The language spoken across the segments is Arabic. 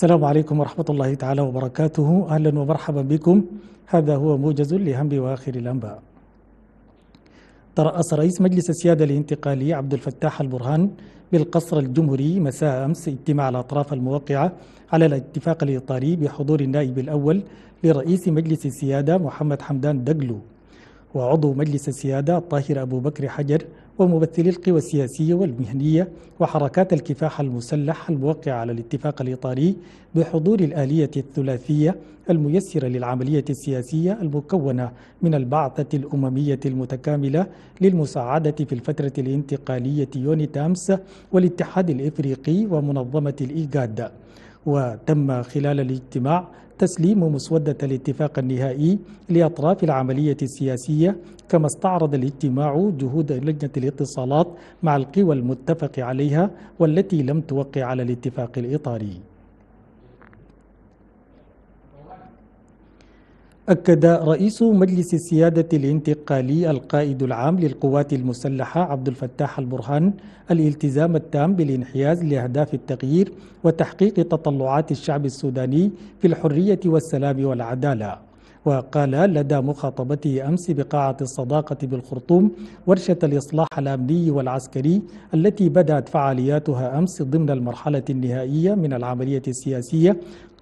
السلام عليكم ورحمة الله تعالى وبركاته أهلا ومرحبا بكم هذا هو موجز لهم وآخر الأنباء ترأس رئيس مجلس السيادة الانتقالي عبد الفتاح البرهان بالقصر الجمهوري مساء أمس اجتماع الأطراف الموقعة على الاتفاق الإطاري بحضور النائب الأول لرئيس مجلس السيادة محمد حمدان دقلو وعضو مجلس السيادة الطاهر أبو بكر حجر وممثلي القوى السياسية والمهنية وحركات الكفاح المسلح الموقعة على الاتفاق الإطاري بحضور الآلية الثلاثية الميسرة للعملية السياسية المكونة من البعثة الأممية المتكاملة للمساعدة في الفترة الانتقالية يوني تامس والاتحاد الإفريقي ومنظمة الإيجاد وتم خلال الاجتماع تسليم مسودة الاتفاق النهائي لأطراف العملية السياسية كما استعرض الاجتماع جهود لجنة الاتصالات مع القوى المتفق عليها والتي لم توقع على الاتفاق الإطاري أكد رئيس مجلس السيادة الانتقالي القائد العام للقوات المسلحة عبد الفتاح البرهان الالتزام التام بالانحياز لأهداف التغيير وتحقيق تطلعات الشعب السوداني في الحرية والسلام والعدالة وقال لدى مخاطبته أمس بقاعة الصداقة بالخرطوم ورشة الإصلاح الأمني والعسكري التي بدأت فعالياتها أمس ضمن المرحلة النهائية من العملية السياسية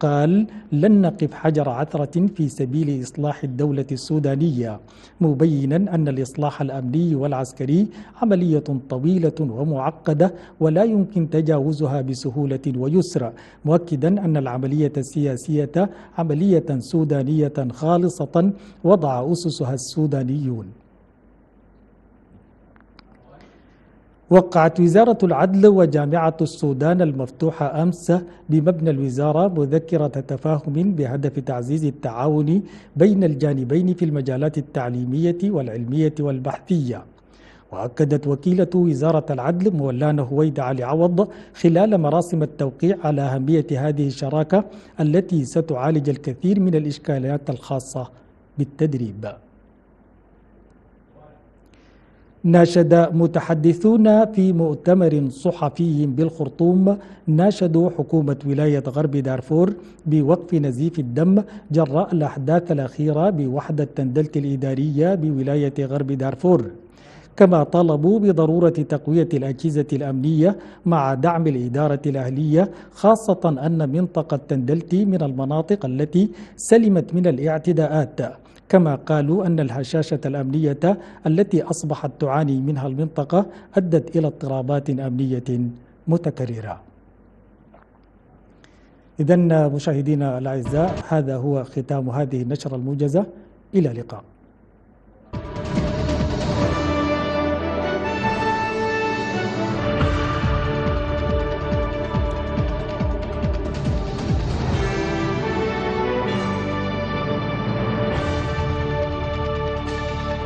قال لن نقف حجر عثرة في سبيل إصلاح الدولة السودانية مبينا أن الإصلاح الأمني والعسكري عملية طويلة ومعقدة ولا يمكن تجاوزها بسهولة ويسر مؤكدا أن العملية السياسية عملية سودانية خالصة وضع أسسها السودانيون وقعت وزارة العدل وجامعة السودان المفتوحة أمس بمبنى الوزارة مذكرة تفاهم بهدف تعزيز التعاون بين الجانبين في المجالات التعليمية والعلمية والبحثية وأكدت وكيلة وزارة العدل مولانا هويد علي عوض خلال مراسم التوقيع على أهمية هذه الشراكة التي ستعالج الكثير من الإشكالات الخاصة بالتدريب ناشد متحدثون في مؤتمر صحفي بالخرطوم ناشدوا حكومة ولاية غرب دارفور بوقف نزيف الدم جراء الأحداث الأخيرة بوحدة تندلت الإدارية بولاية غرب دارفور كما طالبوا بضرورة تقوية الأجهزة الأمنية مع دعم الإدارة الأهلية خاصة أن منطقة تندلتي من المناطق التي سلمت من الاعتداءات كما قالوا أن الهشاشة الأمنية التي أصبحت تعاني منها المنطقة أدت إلى اضطرابات أمنية متكررة إذن مشاهدينا الأعزاء هذا هو ختام هذه النشرة الموجزة إلى اللقاء